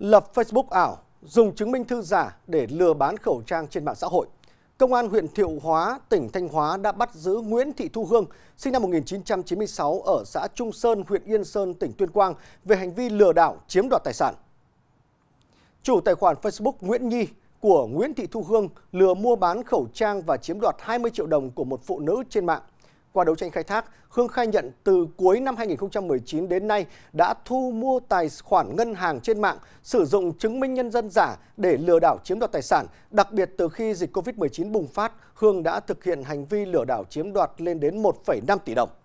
lập Facebook ảo, dùng chứng minh thư giả để lừa bán khẩu trang trên mạng xã hội. Công an huyện Thiệu Hóa, tỉnh Thanh Hóa đã bắt giữ Nguyễn Thị Thu Hương, sinh năm 1996 ở xã Trung Sơn, huyện Yên Sơn, tỉnh Tuyên Quang về hành vi lừa đảo chiếm đoạt tài sản. Chủ tài khoản Facebook Nguyễn Nhi của Nguyễn Thị Thu Hương lừa mua bán khẩu trang và chiếm đoạt 20 triệu đồng của một phụ nữ trên mạng. Qua đấu tranh khai thác, Hương khai nhận từ cuối năm 2019 đến nay đã thu mua tài khoản ngân hàng trên mạng, sử dụng chứng minh nhân dân giả để lừa đảo chiếm đoạt tài sản. Đặc biệt từ khi dịch COVID-19 bùng phát, Hương đã thực hiện hành vi lừa đảo chiếm đoạt lên đến 1,5 tỷ đồng.